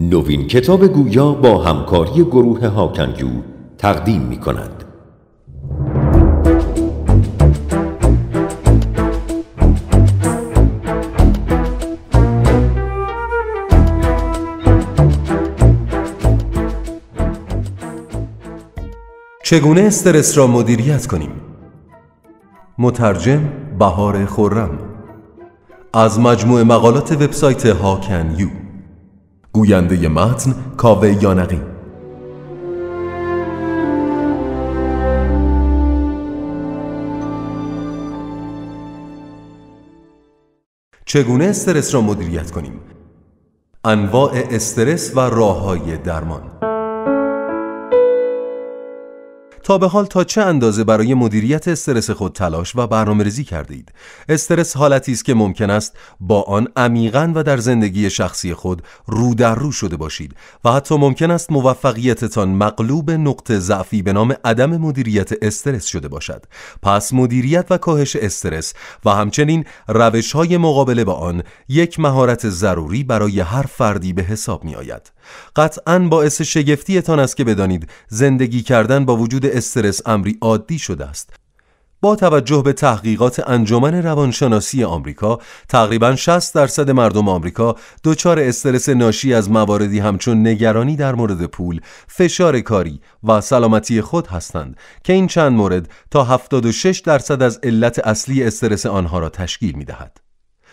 نوین کتاب گویا با همکاری گروه هاکنیو تقدیم می کند. چگونه استرس را مدیریت کنیم؟ مترجم بهار خورم از مجموع مقالات وبسایت هاکن یو گوینده متن کاوه یانقی چگونه استرس را مدیریت کنیم؟ انواع استرس و راه های درمان تا به حال تا چه اندازه برای مدیریت استرس خود تلاش و برنامه‌ریزی کرده اید استرس حالتی است که ممکن است با آن عمیقا و در زندگی شخصی خود رو در رو شده باشید و حتی ممکن است موفقیتتان مغلوب نقطه ضعفی به نام عدم مدیریت استرس شده باشد پس مدیریت و کاهش استرس و همچنین روش های مقابله با آن یک مهارت ضروری برای هر فردی به حساب می آید. قطعا باعث شگفتیتان است که بدانید زندگی کردن با وجود استرس امری عادی شده است با توجه به تحقیقات انجمن روانشناسی آمریکا تقریبا 60 درصد مردم آمریکا دچار استرس ناشی از مواردی همچون نگرانی در مورد پول، فشار کاری و سلامتی خود هستند که این چند مورد تا 76 درصد از علت اصلی استرس آنها را تشکیل می دهد.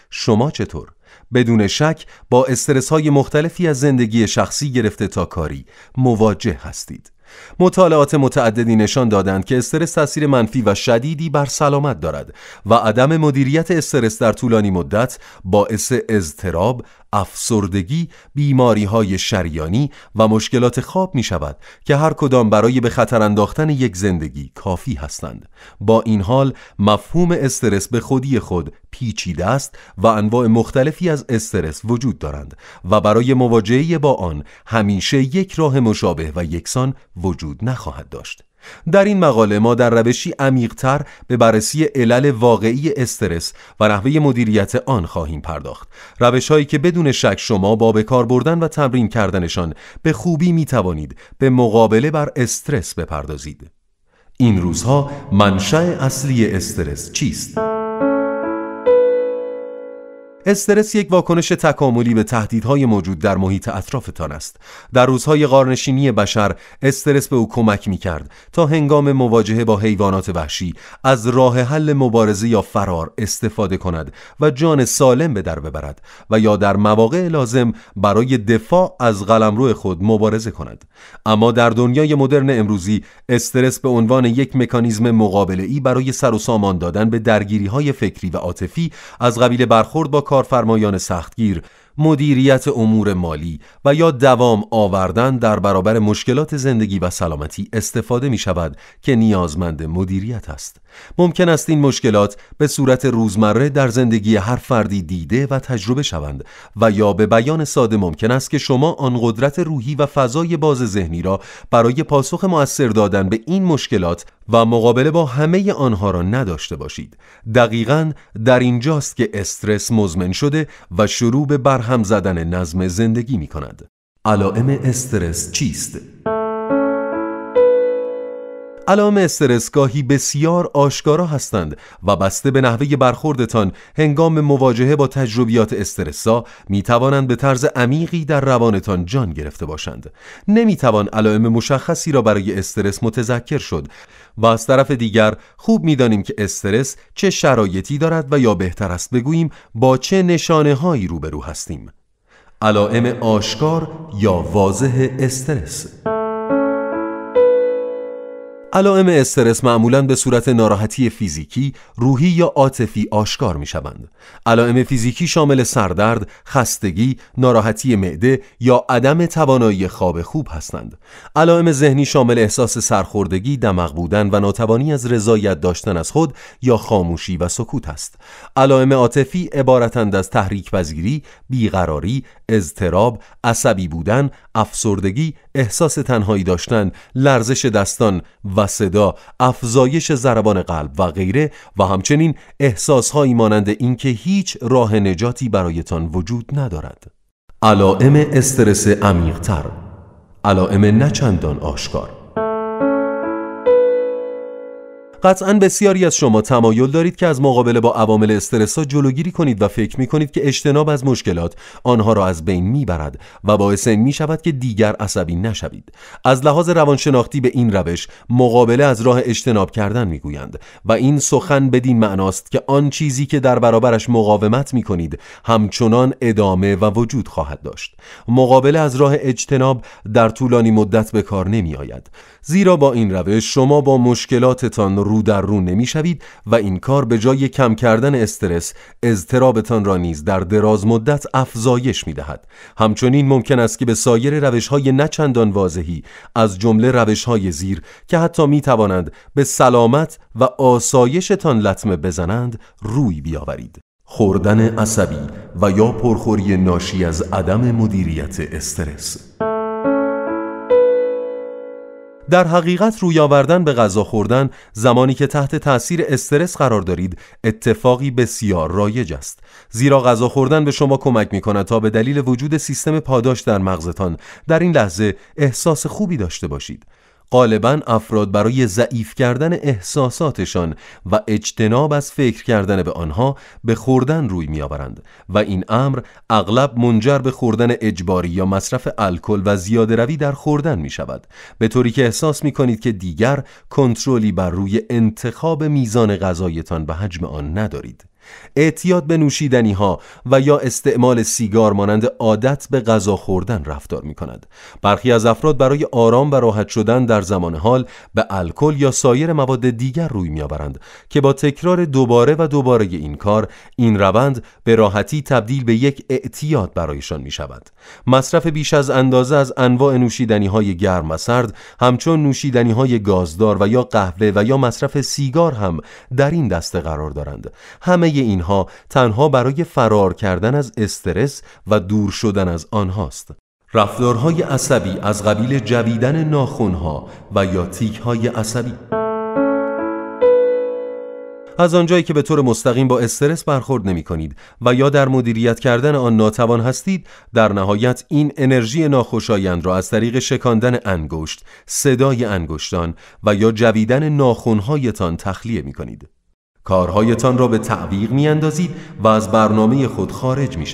شما چطور؟ بدون شک با استرس های مختلفی از زندگی شخصی گرفته تا کاری مواجه هستید. مطالعات متعددی نشان دادند که استرس تاثیر منفی و شدیدی بر سلامت دارد و عدم مدیریت استرس در طولانی مدت باعث اضطراب، افسردگی، بیماری های شریانی و مشکلات خواب می شود که هر کدام برای به خطر انداختن یک زندگی کافی هستند. با این حال مفهوم استرس به خودی خود پیچیده است و انواع مختلفی از استرس وجود دارند و برای مواجهه با آن همیشه یک راه مشابه و یکسان وجود نخواهد داشت. در این مقاله ما در روشی عمیقتر به بررسی علل واقعی استرس و نحوه مدیریت آن خواهیم پرداخت روش هایی که بدون شک شما با به بردن و تمرین کردنشان به خوبی می توانید به مقابله بر استرس بپردازید این روزها منشأ اصلی استرس چیست؟ استرس یک واکنش تکاملی به تهدیدهای موجود در محیط اطرافتان است. در روزهای قارنشینی بشر استرس به او کمک می کرد تا هنگام مواجهه با حیوانات وحشی از راه حل مبارزه یا فرار استفاده کند و جان سالم به در ببرد و یا در مواقع لازم برای دفاع از قلمرو خود مبارزه کند. اما در دنیای مدرن امروزی استرس به عنوان یک مکانیزم مقابله ای برای سر و سامان دادن به درگیری های فکری و عاطفی از قبیل برخورد با کارفرمایان سختگیر، مدیریت امور مالی و یا دوام آوردن در برابر مشکلات زندگی و سلامتی استفاده می شود که نیازمند مدیریت است. ممکن است این مشکلات به صورت روزمره در زندگی هر فردی دیده و تجربه شوند و یا به بیان ساده ممکن است که شما آن قدرت روحی و فضای باز ذهنی را برای پاسخ مؤثر دادن به این مشکلات و مقابله با همه آنها را نداشته باشید دقیقا در اینجاست که استرس مزمن شده و شروع به برهم زدن نظم زندگی می کند علائم استرس چیست؟ علائم گاهی بسیار آشکارا هستند و بسته به نحوه برخوردتان هنگام مواجهه با تجربیات استرسا می توانند به طرز عمیقی در روانتان جان گرفته باشند نمی توان علائم مشخصی را برای استرس متذکر شد و از طرف دیگر خوب میدانیم که استرس چه شرایطی دارد و یا بهتر است بگوییم با چه نشانه هایی روبرو هستیم علائم آشکار یا واضح استرس علائم استرس معمولا به صورت ناراحتی فیزیکی، روحی یا عاطفی آشکار می شوند. علائم فیزیکی شامل سردرد، خستگی، ناراحتی معده یا عدم توانایی خواب خوب هستند. علائم ذهنی شامل احساس سرخوردگی، دمغ بودن و ناتوانی از رضایت داشتن از خود یا خاموشی و سکوت است. علائم عاطفی عبارتند از تحریک پذیری، بیقراری، اضطراب، عصبی بودن، افسردگی، احساس تنهایی داشتن، لرزش دستان و صدا، افزایش ضربان قلب و غیره و همچنین احساسهایی مانند اینکه هیچ راه نجاتی برایتان وجود ندارد. علائم استرس عمیق‌تر علائم نچندان آشکار قطعا بسیاری از شما تمایل دارید که از مقابله با عوامل استرسا جلوگیری کنید و فکر می کنید که اجتناب از مشکلات آنها را از بین می برد و باعث این می شود که دیگر عصبی نشوید از لحاظ روانشناختی به این روش مقابله از راه اجتناب کردن می و این سخن بدین معناست که آن چیزی که در برابرش مقاومت می کنید همچنان ادامه و وجود خواهد داشت مقابله از راه اجتناب در طولانی مدت به کار نمی زیرا با این روش شما با مشکلاتتان رو در رو نمی شوید و این کار به جای کم کردن استرس اضطرابتان را نیز در دراز مدت افزایش می دهد. همچنین ممکن است که به سایر روش های نچندان واضحی از جمله روش های زیر که حتی می توانند به سلامت و آسایشتان لطمه بزنند روی بیاورید. خوردن عصبی و یا پرخوری ناشی از عدم مدیریت استرس در حقیقت روی آوردن به غذا خوردن زمانی که تحت تاثیر استرس قرار دارید اتفاقی بسیار رایج است زیرا غذا خوردن به شما کمک می کند تا به دلیل وجود سیستم پاداش در مغزتان در این لحظه احساس خوبی داشته باشید غالبا افراد برای ضعیف کردن احساساتشان و اجتناب از فکر کردن به آنها به خوردن روی میآورند و این امر اغلب منجر به خوردن اجباری یا مصرف الکل و زیاده روی در خوردن می شود به طوری که احساس می کنید که دیگر کنترلی بر روی انتخاب میزان غذایتان به حجم آن ندارید اعتیاد به نوشیدنی ها و یا استعمال سیگار مانند عادت به غذا خوردن رفتار می کند. برخی از افراد برای آرام و راحت شدن در زمان حال به الکل یا سایر مواد دیگر روی می آورند که با تکرار دوباره و دوباره این کار این روند به راحتی تبدیل به یک اعتیاد برایشان می شود. مصرف بیش از اندازه از انواع نوشیدنی های گرم و سرد همچون نوشیدنی های گازدار و یا قهوه و یا مصرف سیگار هم در این دسته قرار دارند. همه اینها تنها برای فرار کردن از استرس و دور شدن از آنهاست. رفتارهای عصبی از قبیل جویدن ناخونها و یا های عصبی از آنجایی که به طور مستقیم با استرس برخورد نمی کنید و یا در مدیریت کردن آن ناتوان هستید در نهایت این انرژی ناخوشایند را از طریق شکاندن انگشت، صدای انگشتان و یا جویدن ناخونهایتان تخلیه می کنید. کارهایتان را به تعویق می اندازید و از برنامه خود خارج می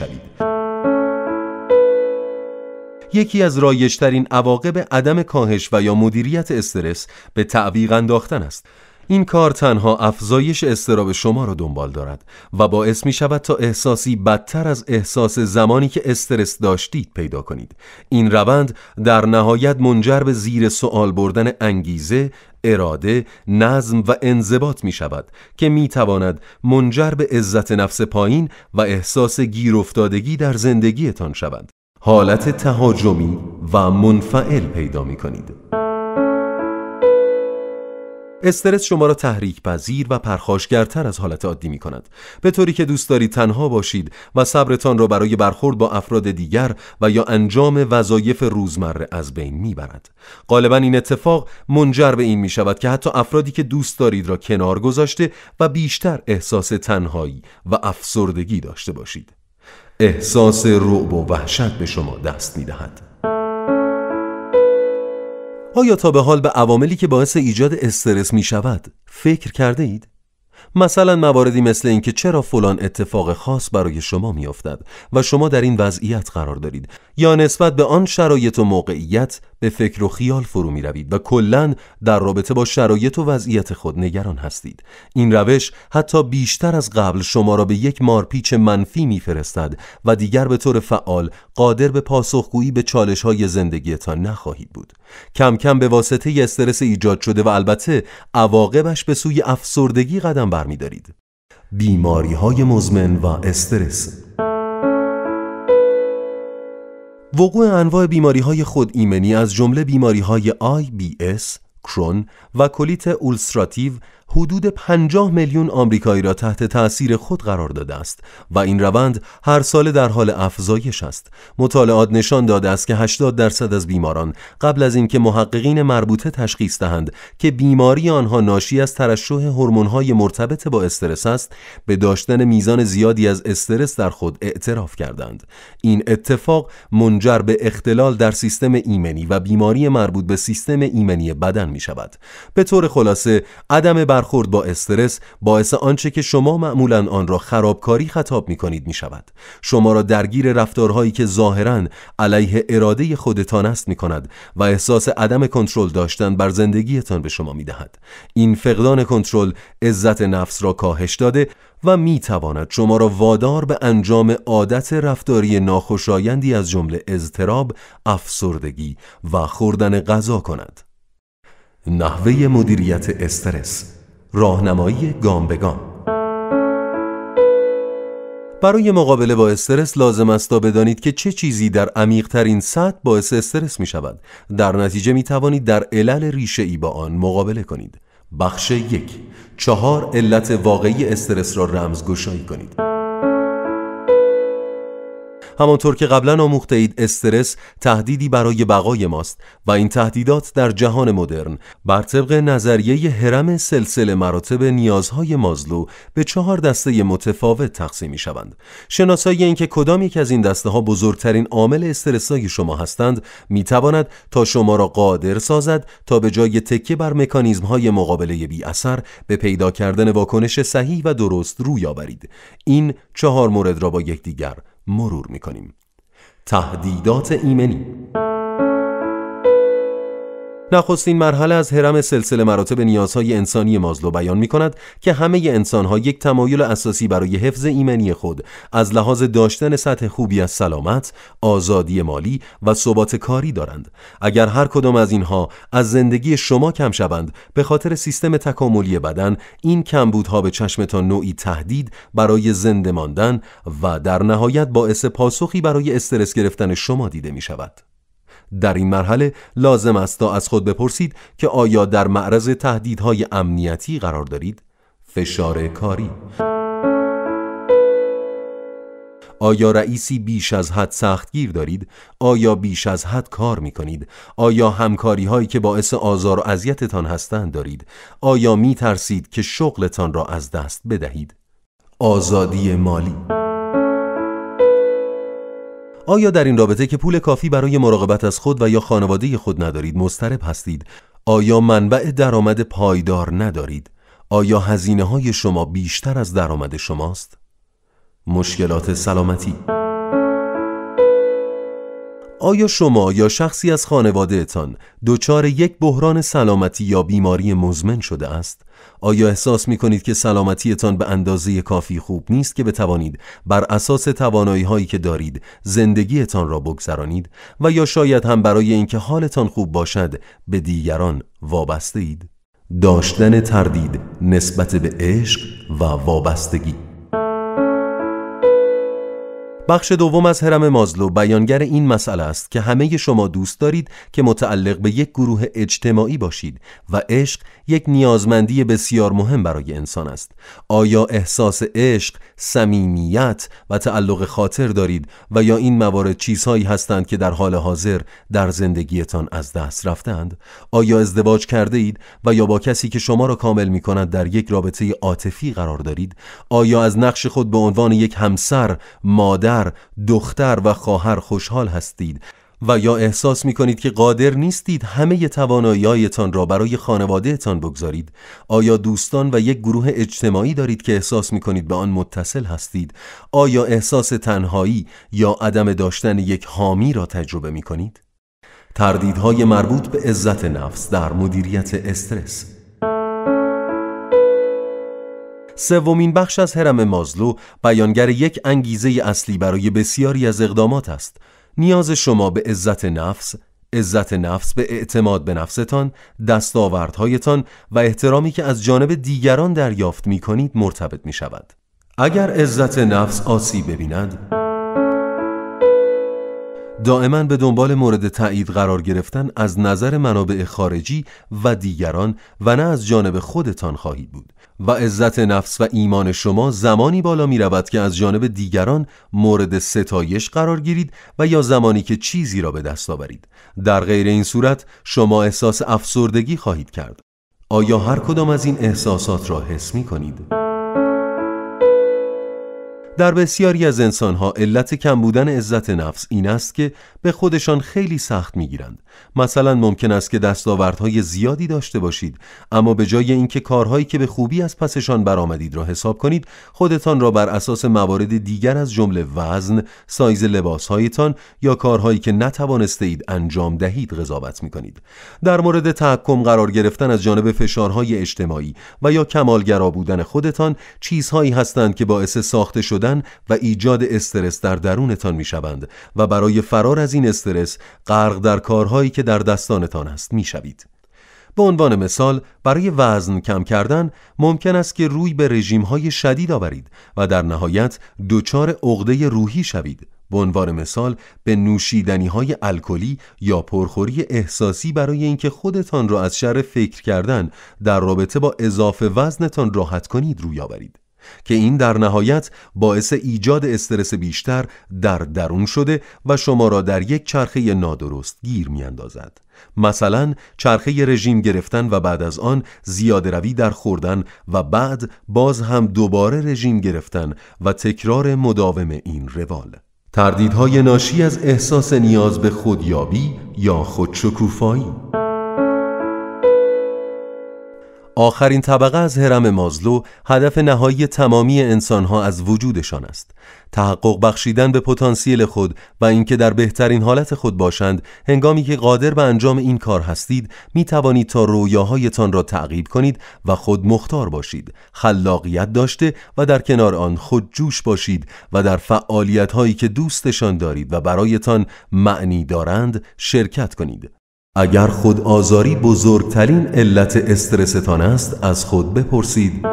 یکی از رایجترین عواقب عدم کاهش و یا مدیریت استرس به تعویق انداختن است. این کار تنها افزایش استراب شما را دنبال دارد و باعث می شود تا احساسی بدتر از احساس زمانی که استرس داشتید پیدا کنید. این روند در نهایت منجر به زیر سوال بردن انگیزه اراده، نظم و انضباط می شود که می تواند منجر به عزت نفس پایین و احساس گیر افتادگی در زندگیتان شود. حالت تهاجمی و منفعل پیدا می کنید. استرس شما را تحریک پذیر و پرخاشگرتر از حالت عادی می کند به طوری که دوست دارید تنها باشید و صبرتان را برای برخورد با افراد دیگر و یا انجام وظایف روزمره از بین می برد غالبا این اتفاق منجر به این می شود که حتی افرادی که دوست دارید را کنار گذاشته و بیشتر احساس تنهایی و افسردگی داشته باشید احساس رعب و وحشت به شما دست می دهد آیا تا به حال به عواملی که باعث ایجاد استرس می شود فکر کرده اید؟ مثلا مواردی مثل اینکه چرا فلان اتفاق خاص برای شما میافتد و شما در این وضعیت قرار دارید یا نسبت به آن شرایط و موقعیت به فکر و خیال فرو می روید و کلا در رابطه با شرایط و وضعیت خود نگران هستید این روش حتی بیشتر از قبل شما را به یک مارپیچ منفی میفرستد و دیگر به طور فعال قادر به پاسخگویی به چالش های زندگیتان نخواهید بود کم کم به واسطه استرس ایجاد شده و البته عواقبش به سوی افسردگی قدم برمیدارید بیماری های مزمن و استرس وقوع انواع بیماری های خود ایمنی از جمله بیماری های IBS، کرون و کلیت اولسراتیو حدود 50 میلیون آمریکایی را تحت تأثیر خود قرار داده است و این روند هر سال در حال افزایش است. مطالعات نشان داده است که 80 درصد از بیماران قبل از اینکه محققین مربوطه تشخیص دهند که بیماری آنها ناشی از ترشح هورمون‌های مرتبط با استرس است، به داشتن میزان زیادی از استرس در خود اعتراف کردند. این اتفاق منجر به اختلال در سیستم ایمنی و بیماری مربوط به سیستم ایمنی بدن می شود. به طور خلاصه عدم بر برخورد با استرس باعث آنچه که شما معمولا آن را خرابکاری خطاب می کنید می شود شما را درگیر رفتارهایی که ظاهرا علیه اراده خودتان است می کند و احساس عدم کنترل داشتن بر زندگیتان به شما می دهد این فقدان کنترل عزت نفس را کاهش داده و می تواند شما را وادار به انجام عادت رفتاری ناخوشایندی از جمله اضطراب، افسردگی و خوردن غذا کند. نحوه مدیریت استرس راهنمایی گام به گام برای مقابله با استرس لازم است تا بدانید که چه چیزی در ترین سطح باعث استرس می شود در نتیجه می توانید در علل ریشه ای با آن مقابله کنید بخش یک چهار علت واقعی استرس را رمزگشایی کنید همانطور که قبلا آموخته اید استرس تهدیدی برای بقای ماست و این تهدیدات در جهان مدرن بر طبق نظریه هرم سلسله مراتب نیازهای مازلو به چهار دسته متفاوت تقسیم می شوند شناسایی اینکه کدام یک از این دسته ها بزرگترین عامل های شما هستند می تواند تا شما را قادر سازد تا به جای تکیه بر مکانیزم های مقابله بی اثر به پیدا کردن واکنش صحیح و درست روی آورید این چهار مورد را با یکدیگر مرور کنیم تهدیدات ایمنی نخستین مرحله از هرم سلسله مراتب نیازهای انسانی مازلو بیان می کند که همه انسانها یک تمایل اساسی برای حفظ ایمنی خود از لحاظ داشتن سطح خوبی از سلامت، آزادی مالی و ثبات کاری دارند. اگر هر کدام از اینها از زندگی شما کم شوند به خاطر سیستم تکاملی بدن این کمبودها به چشم تا نوعی تهدید برای زنده ماندن و در نهایت باعث پاسخی برای استرس گرفتن شما دیده می شود. در این مرحله لازم است تا از خود بپرسید که آیا در معرض تهدیدهای امنیتی قرار دارید؟ فشار کاری آیا رئیسی بیش از حد سختگیر دارید؟ آیا بیش از حد کار می کنید؟ آیا همکاری هایی که باعث آزار و اذیتتان هستند دارید؟ آیا می ترسید که شغلتان را از دست بدهید؟ آزادی مالی آیا در این رابطه که پول کافی برای مراقبت از خود و یا خانواده خود ندارید مضطرب هستید؟ آیا منبع درآمد پایدار ندارید؟ آیا هزینه های شما بیشتر از درآمد شماست؟ مشکلات سلامتی آیا شما یا شخصی از خانواده تان دچار یک بحران سلامتی یا بیماری مزمن شده است؟ آیا احساس می کنید که سلامتیتان به اندازه کافی خوب نیست که بتوانید بر اساس توانایی هایی که دارید زندگیتان را بگذرانید و یا شاید هم برای اینکه حالتان خوب باشد به دیگران وابسته اید؟ داشتن تردید نسبت به عشق و وابستگی بخش دوم از هرم مازلو بیانگر این مسئله است که همه شما دوست دارید که متعلق به یک گروه اجتماعی باشید و عشق یک نیازمندی بسیار مهم برای انسان است آیا احساس عشق، صمیمیت و تعلق خاطر دارید و یا این موارد چیزهایی هستند که در حال حاضر در زندگیتان از دست رفتند آیا ازدواج کرده اید و یا با کسی که شما را کامل می کند در یک رابطه عاطفی قرار دارید آیا از نقش خود به عنوان یک همسر، مادر دختر و خواهر خوشحال هستید و یا احساس می کنید که قادر نیستید همه تواناییتان را برای خانوادهتان بگذارید آیا دوستان و یک گروه اجتماعی دارید که احساس می کنید به آن متصل هستید آیا احساس تنهایی یا عدم داشتن یک حامی را تجربه می کنید تردیدهای مربوط به عزت نفس در مدیریت استرس سومین بخش از هرم مازلو بیانگر یک انگیزه اصلی برای بسیاری از اقدامات است نیاز شما به عزت نفس عزت نفس به اعتماد به نفستان، دستاوردهایتان و احترامی که از جانب دیگران دریافت می کنید مرتبط می شود. اگر عزت نفس آسیب ببیند، دائما به دنبال مورد تایید قرار گرفتن از نظر منابع خارجی و دیگران و نه از جانب خودتان خواهید بود و عزت نفس و ایمان شما زمانی بالا می رود که از جانب دیگران مورد ستایش قرار گیرید و یا زمانی که چیزی را به دست آورید در غیر این صورت شما احساس افسردگی خواهید کرد آیا هر کدام از این احساسات را حس می کنید؟ در بسیاری از انسانها علت کم بودن عزت نفس این است که به خودشان خیلی سخت گیرند مثلا ممکن است که دستاوردهای زیادی داشته باشید اما به جای اینکه کارهایی که به خوبی از پسشان برآمدید را حساب کنید خودتان را بر اساس موارد دیگر از جمله وزن سایز لباسهایتان یا کارهایی که نتوانسته اید انجام دهید قضاوت می کنید در مورد تحکم قرار گرفتن از جانب فشارهای اجتماعی و یا کمالگرا بودن خودتان چیزهایی هستند که باعث ساخته شدن و ایجاد استرس در درونتان می شوند و برای فرار از این استرس غرق در کارهایی که در دستانتان است می شوید. به عنوان مثال برای وزن کم کردن ممکن است که روی به رژیم های شدید آورید و در نهایت دچار عقده روحی شوید به عنوان مثال به نوشیدنی های الکلی یا پرخوری احساسی برای اینکه خودتان را از شر فکر کردن در رابطه با اضافه وزنتان راحت کنید روی آورید که این در نهایت باعث ایجاد استرس بیشتر در درون شده و شما را در یک چرخه نادرست گیر می اندازد. مثلا چرخه رژیم گرفتن و بعد از آن زیاد روی در خوردن و بعد باز هم دوباره رژیم گرفتن و تکرار مداوم این روال تردیدهای ناشی از احساس نیاز به خودیابی یا خودشکوفایی آخرین طبقه از هرم مازلو هدف نهایی تمامی انسانها از وجودشان است تحقق بخشیدن به پتانسیل خود و اینکه در بهترین حالت خود باشند هنگامی که قادر به انجام این کار هستید می توانید تا رویاهایتان را تعقیب کنید و خود مختار باشید خلاقیت داشته و در کنار آن خود جوش باشید و در فعالیت هایی که دوستشان دارید و برایتان معنی دارند شرکت کنید اگر خود آزاری بزرگترین علت استرستان است از خود بپرسید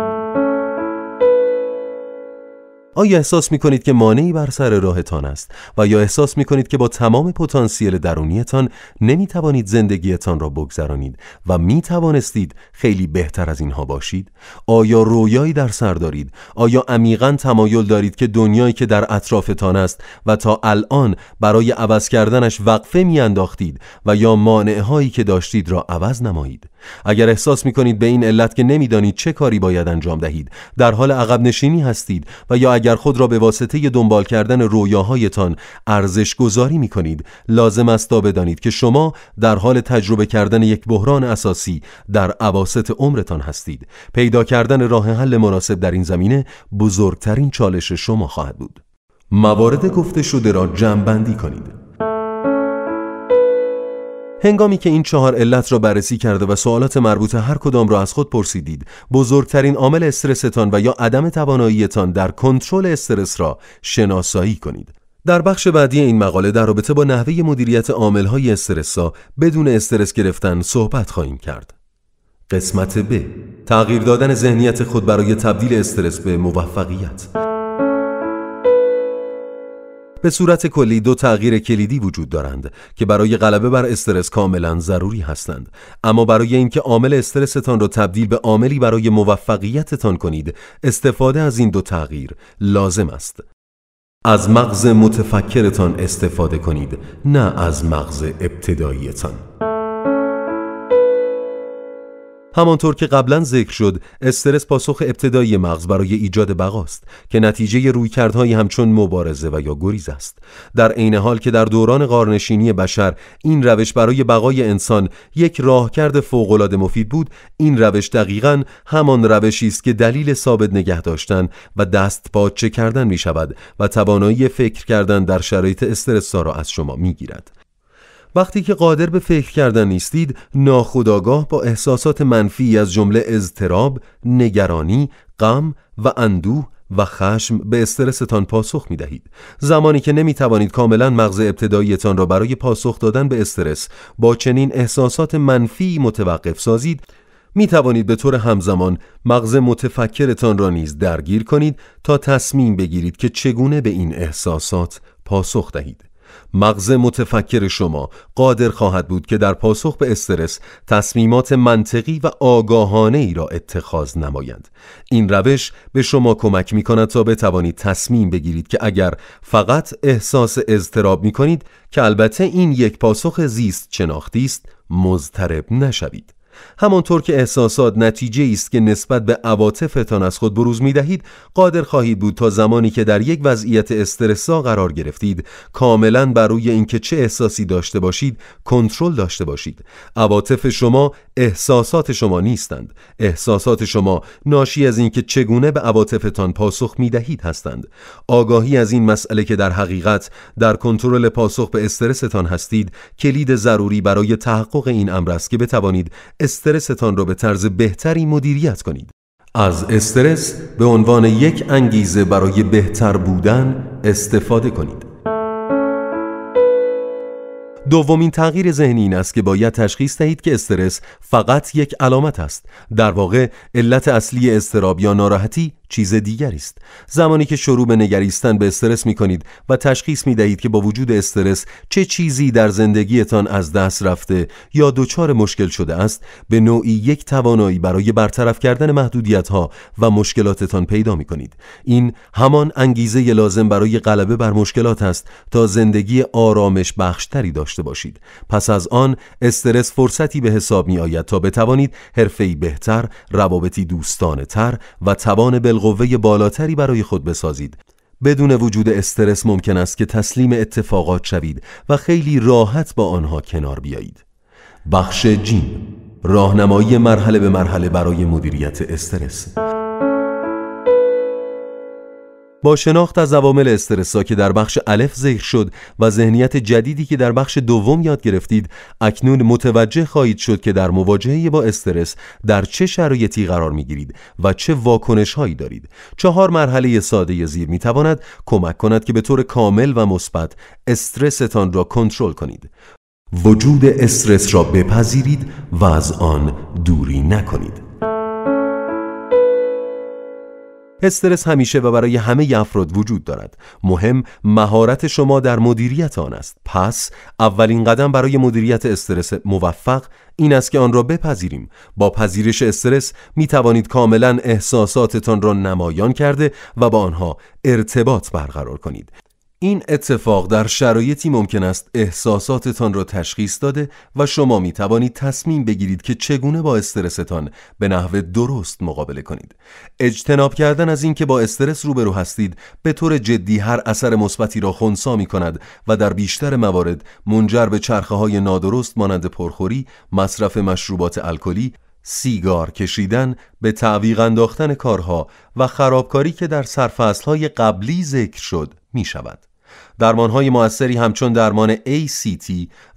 آیا احساس می کنید که مانعی بر سر راهتان است و یا احساس می کنید که با تمام پتانسیل درونیتان نمی توانید زندگیتان را بگذرانید و می توانستید خیلی بهتر از اینها باشید؟ آیا رویایی در سر دارید؟ آیا عمیقا تمایل دارید که دنیایی که در اطرافتان است و تا الان برای عوض کردنش وقفه می انداختید و یا مانعهایی که داشتید را عوض نمایید؟ اگر احساس می کنید به این علت که نمیدانید چه کاری باید انجام دهید در حال عقب نشینی هستید و یا اگر خود را به واسطه دنبال کردن رویاهایتان ارزش گذاری می کنید لازم است تا بدانید که شما در حال تجربه کردن یک بحران اساسی در عواسط عمرتان هستید پیدا کردن راه حل مناسب در این زمینه بزرگترین چالش شما خواهد بود موارد گفته شده را بندی کنید هنگامی که این چهار علت را بررسی کرده و سوالات مربوط هر کدام را از خود پرسیدید بزرگترین عامل استرستان و یا عدم تواناییتان در کنترل استرس را شناسایی کنید در بخش بعدی این مقاله در رابطه با نحوه مدیریت عامل‌های استرسا بدون استرس گرفتن صحبت خواهیم کرد قسمت ب تغییر دادن ذهنیت خود برای تبدیل استرس به موفقیت به صورت کلی دو تغییر کلیدی وجود دارند که برای غلبه بر استرس کاملا ضروری هستند اما برای اینکه عامل استرستان را تبدیل به عاملی برای موفقیتتان کنید استفاده از این دو تغییر لازم است از مغز متفکرتان استفاده کنید نه از مغز ابتداییتان همانطور که قبلا ذکر شد استرس پاسخ ابتدایی مغز برای ایجاد بقاست که نتیجه رویکردهایی همچون مبارزه و یا گریز است در عین حال که در دوران قارنشینی بشر این روش برای بقای انسان یک راهکرد فوقالعاده مفید بود این روش دقیقا همان روشی است که دلیل ثابت نگه داشتن و دست پاچه کردن می شود و توانایی فکر کردن در شرایط استرس را از شما می گیرد وقتی که قادر به فکر کردن نیستید ناخودآگاه با احساسات منفی از جمله اضطراب، نگرانی، غم و اندوه و خشم به استرستان پاسخ می دهید. زمانی که نمی توانید کاملا مغز ابتداییتان را برای پاسخ دادن به استرس با چنین احساسات منفی متوقف سازید می توانید به طور همزمان مغز متفکرتان را نیز درگیر کنید تا تصمیم بگیرید که چگونه به این احساسات پاسخ دهید. مغز متفکر شما قادر خواهد بود که در پاسخ به استرس تصمیمات منطقی و آگاهانه ای را اتخاذ نمایند این روش به شما کمک می کند تا بتوانید تصمیم بگیرید که اگر فقط احساس اضطراب می کنید که البته این یک پاسخ زیست چناختی است مضطرب نشوید همانطور که احساسات نتیجه است که نسبت به عواطفتان از خود بروز می دهید قادر خواهید بود تا زمانی که در یک وضعیت استرسا قرار گرفتید کاملا بر روی اینکه چه احساسی داشته باشید کنترل داشته باشید عواطف شما احساسات شما نیستند احساسات شما ناشی از اینکه چگونه به عواطفتان پاسخ می دهید هستند آگاهی از این مسئله که در حقیقت در کنترل پاسخ به استرستان هستید کلید ضروری برای تحقق این امر است که بتوانید استرستان را به طرز بهتری مدیریت کنید. از استرس به عنوان یک انگیزه برای بهتر بودن استفاده کنید. دومین تغییر ذهنی این است که باید تشخیص دهید که استرس فقط یک علامت است. در واقع علت اصلی استراب یا ناراحتی چیز دیگری است زمانی که شروع به نگریستن به استرس می کنید و تشخیص می دهید که با وجود استرس چه چیزی در زندگیتان از دست رفته یا دچار مشکل شده است به نوعی یک توانایی برای برطرف کردن محدودیت ها و مشکلاتتان پیدا می کنید این همان انگیزه لازم برای غلبه بر مشکلات است تا زندگی آرامش بخشتری داشته باشید پس از آن استرس فرصتی به حساب می آید تا بتوانید حرفه‌ای بهتر روابطی دوستانه تر و توان بل بالقوه بالاتری برای خود بسازید بدون وجود استرس ممکن است که تسلیم اتفاقات شوید و خیلی راحت با آنها کنار بیایید بخش جیم راهنمایی مرحله به مرحله برای مدیریت استرس با شناخت از عوامل استرسا که در بخش الف ذکر شد و ذهنیت جدیدی که در بخش دوم یاد گرفتید اکنون متوجه خواهید شد که در مواجهه با استرس در چه شرایطی قرار می گیرید و چه واکنش هایی دارید چهار مرحله ساده زیر می تواند کمک کند که به طور کامل و مثبت استرستان را کنترل کنید وجود استرس را بپذیرید و از آن دوری نکنید استرس همیشه و برای همه افراد وجود دارد مهم مهارت شما در مدیریت آن است پس اولین قدم برای مدیریت استرس موفق این است که آن را بپذیریم با پذیرش استرس می توانید کاملا احساساتتان را نمایان کرده و با آنها ارتباط برقرار کنید این اتفاق در شرایطی ممکن است احساساتتان را تشخیص داده و شما می توانید تصمیم بگیرید که چگونه با استرستان به نحو درست مقابله کنید. اجتناب کردن از اینکه با استرس روبرو هستید به طور جدی هر اثر مثبتی را خونسا می کند و در بیشتر موارد منجر به چرخه های نادرست مانند پرخوری، مصرف مشروبات الکلی، سیگار کشیدن به تعویق انداختن کارها و خرابکاری که در سرفصلهای قبلی ذکر شد می شود. های موثری همچون درمان ACT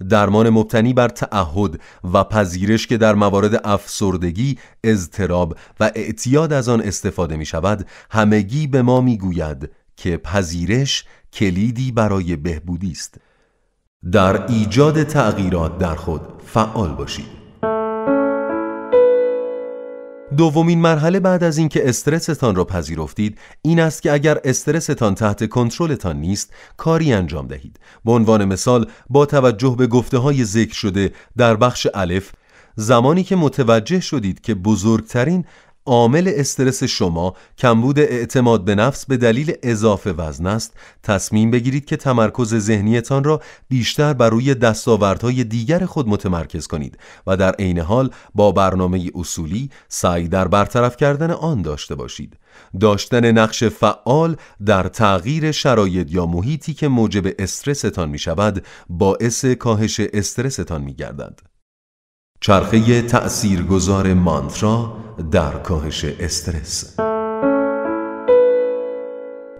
درمان مبتنی بر تعهد و پذیرش که در موارد افسردگی، اضطراب و اعتیاد از آن استفاده می شود همگی به ما می گوید که پذیرش کلیدی برای بهبودی است در ایجاد تغییرات در خود فعال باشید دومین مرحله بعد از اینکه استرستان را پذیرفتید این است که اگر استرستان تحت کنترلتان نیست کاری انجام دهید به عنوان مثال با توجه به گفته های ذکر شده در بخش الف زمانی که متوجه شدید که بزرگترین عامل استرس شما کمبود اعتماد به نفس به دلیل اضافه وزن است تصمیم بگیرید که تمرکز ذهنیتان را بیشتر بر روی دستاوردهای دیگر خود متمرکز کنید و در عین حال با برنامه اصولی سعی در برطرف کردن آن داشته باشید داشتن نقش فعال در تغییر شرایط یا محیطی که موجب استرستان می شود باعث کاهش استرستان می گردند. چرخه تأثیرگذار مانترا در کاهش استرس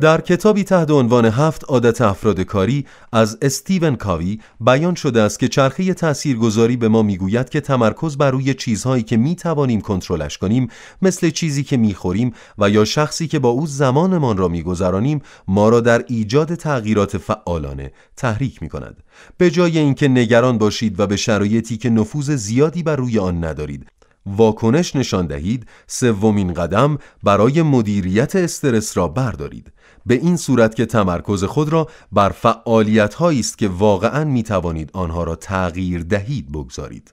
در کتابی تحت عنوان هفت عادت افراد کاری از استیون کاوی بیان شده است که چرخه تاثیرگذاری به ما میگوید که تمرکز بر روی چیزهایی که می توانیم کنترلش کنیم مثل چیزی که میخوریم و یا شخصی که با او زمانمان را میگذرانیم ما را در ایجاد تغییرات فعالانه تحریک می کند به جای اینکه نگران باشید و به شرایطی که نفوذ زیادی بر روی آن ندارید واکنش نشان دهید سومین قدم برای مدیریت استرس را بردارید به این صورت که تمرکز خود را بر فعالیت است که واقعا می توانید آنها را تغییر دهید بگذارید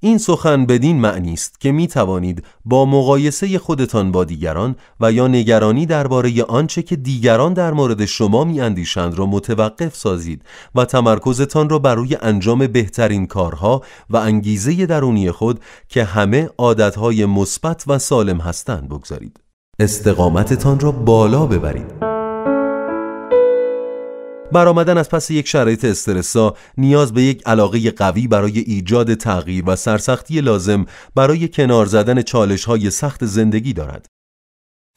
این سخن بدین معنی است که می توانید با مقایسه خودتان با دیگران و یا نگرانی درباره آنچه که دیگران در مورد شما می اندیشند را متوقف سازید و تمرکزتان را بر روی انجام بهترین کارها و انگیزه درونی خود که همه عادتهای مثبت و سالم هستند بگذارید. استقامتتان را بالا ببرید. برآمدن از پس یک شرایط استرسا نیاز به یک علاقه قوی برای ایجاد تغییر و سرسختی لازم برای کنار زدن چالش های سخت زندگی دارد.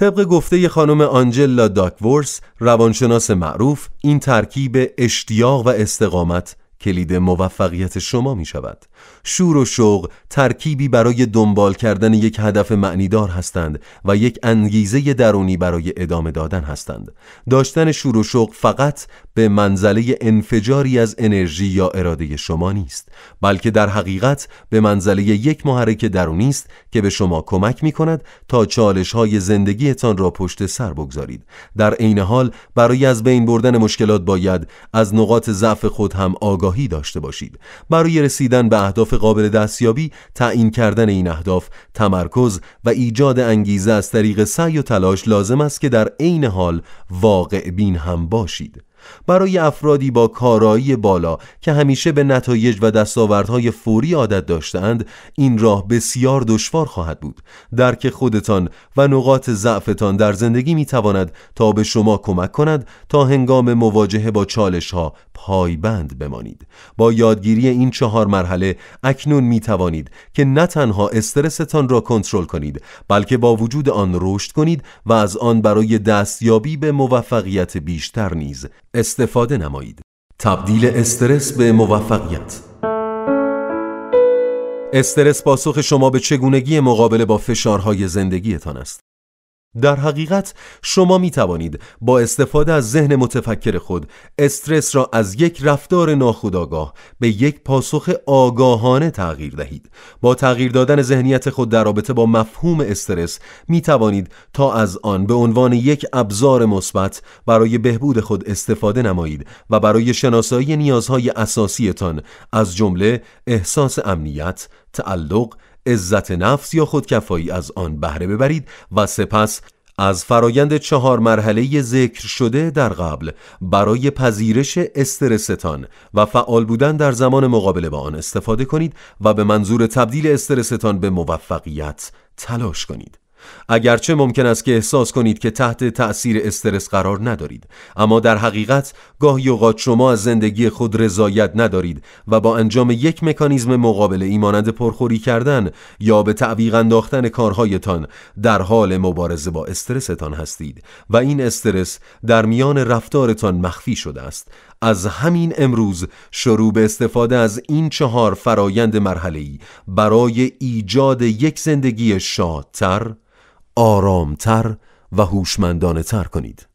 طبق گفته خانم آنجلا داکورس روانشناس معروف این ترکیب اشتیاق و استقامت کلید موفقیت شما می شود شور و شوق ترکیبی برای دنبال کردن یک هدف معنیدار هستند و یک انگیزه درونی برای ادامه دادن هستند داشتن شور و شوق فقط به منزله انفجاری از انرژی یا اراده شما نیست بلکه در حقیقت به منزله یک محرک درونی است که به شما کمک می کند تا چالش های زندگیتان را پشت سر بگذارید در عین حال برای از بین بردن مشکلات باید از نقاط ضعف خود هم آگاه داشته باشید برای رسیدن به اهداف قابل دستیابی تعیین کردن این اهداف تمرکز و ایجاد انگیزه از طریق سعی و تلاش لازم است که در عین حال واقع بین هم باشید برای افرادی با کارایی بالا که همیشه به نتایج و دستاوردهای فوری عادت داشتند این راه بسیار دشوار خواهد بود درک خودتان و نقاط ضعفتان در زندگی می تا به شما کمک کند تا هنگام مواجهه با چالش ها پایبند بمانید با یادگیری این چهار مرحله اکنون می توانید که نه تنها استرستان را کنترل کنید بلکه با وجود آن رشد کنید و از آن برای دستیابی به موفقیت بیشتر نیز استفاده نمایید. تبدیل استرس به موفقیت استرس پاسخ شما به چگونگی مقابله با فشارهای زندگیتان است. در حقیقت شما می توانید با استفاده از ذهن متفکر خود استرس را از یک رفتار ناخودآگاه به یک پاسخ آگاهانه تغییر دهید با تغییر دادن ذهنیت خود در رابطه با مفهوم استرس می توانید تا از آن به عنوان یک ابزار مثبت برای بهبود خود استفاده نمایید و برای شناسایی نیازهای اساسیتان از جمله احساس امنیت تعلق عزت نفس یا خودکفایی از آن بهره ببرید و سپس از فرایند چهار مرحله ذکر شده در قبل برای پذیرش استرستان و فعال بودن در زمان مقابله با آن استفاده کنید و به منظور تبدیل استرستان به موفقیت تلاش کنید. اگرچه ممکن است که احساس کنید که تحت تأثیر استرس قرار ندارید اما در حقیقت گاهی اوقات شما از زندگی خود رضایت ندارید و با انجام یک مکانیزم مقابل ایمانند پرخوری کردن یا به تعویق انداختن کارهایتان در حال مبارزه با استرستان هستید و این استرس در میان رفتارتان مخفی شده است از همین امروز شروع به استفاده از این چهار فرایند مرحله‌ای برای ایجاد یک زندگی شادتر آرامتر و هوشمندانه تر کنید.